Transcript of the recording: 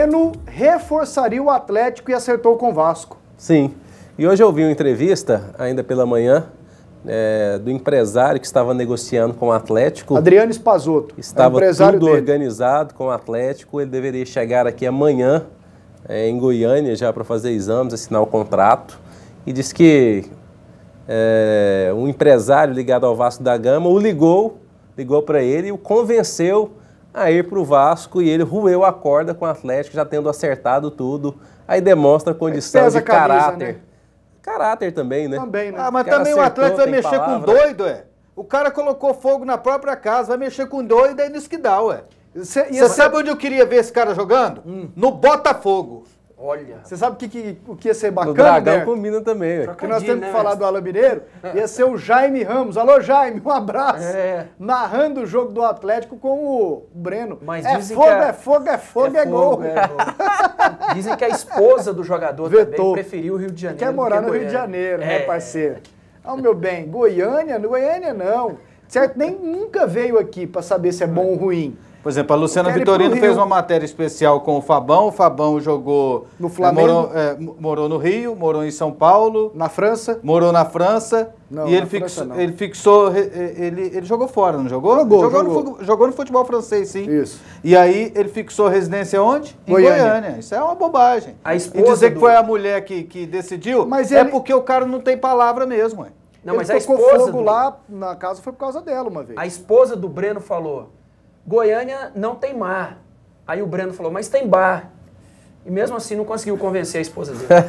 Moreno reforçaria o Atlético e acertou com o Vasco. Sim. E hoje eu vi uma entrevista, ainda pela manhã, é, do empresário que estava negociando com o Atlético. Adriano Spazotto. É estava é tudo dele. organizado com o Atlético. Ele deveria chegar aqui amanhã é, em Goiânia já para fazer exames, assinar o contrato. E disse que é, um empresário ligado ao Vasco da Gama o ligou, ligou para ele e o convenceu aí pro Vasco e ele roeu a corda com o Atlético, já tendo acertado tudo. Aí demonstra condição de caráter. Camisa, né? Caráter também, né? Também, né? Ah, mas também o Atlético vai mexer palavra. com doido, é? O cara colocou fogo na própria casa, vai mexer com doido, é nisso que dá, ué. Você sabe onde eu queria ver esse cara jogando? Hum. No Botafogo. Olha. Você sabe que, que, o que ia ser bacana? O dragão né? combina também. Véio. Porque nós temos né? que falar do Alan Mineiro. Ia ser o Jaime Ramos. Alô, Jaime, um abraço. É. Narrando o jogo do Atlético com o Breno. Mas é, fogo, a... é fogo, é fogo, é, é fogo, gol. é gol. dizem que a esposa do jogador Vetou. também preferiu o Rio de Janeiro. Quer morar no Goiânia. Rio de Janeiro, né, é. parceiro? Ah, o meu bem, Goiânia? Goiânia não certo? Nem nunca veio aqui para saber se é bom ou ruim. Por exemplo, a Luciana Vitorino fez uma matéria especial com o Fabão. O Fabão jogou. No é, Flamengo. morou, é, morou, no Rio, morou em São Paulo. Na França. Morou na França. Não, e ele, fixo, França, ele fixou. Ele, ele jogou fora, não jogou? Jogou. Jogou, jogou. No, jogou, no, futebol francês, sim. Isso. E aí ele fixou residência onde? Em Goiânia. Goiânia. Isso é uma bobagem. A esposa e dizer do... que foi a mulher que, que decidiu Mas é ele... é porque o cara não tem palavra mesmo, é. Não, ele mas a esposa fogo do... lá na casa foi por causa dela uma vez. A esposa do Breno falou: Goiânia não tem mar. Aí o Breno falou: mas tem bar. E mesmo assim não conseguiu convencer a esposa dele.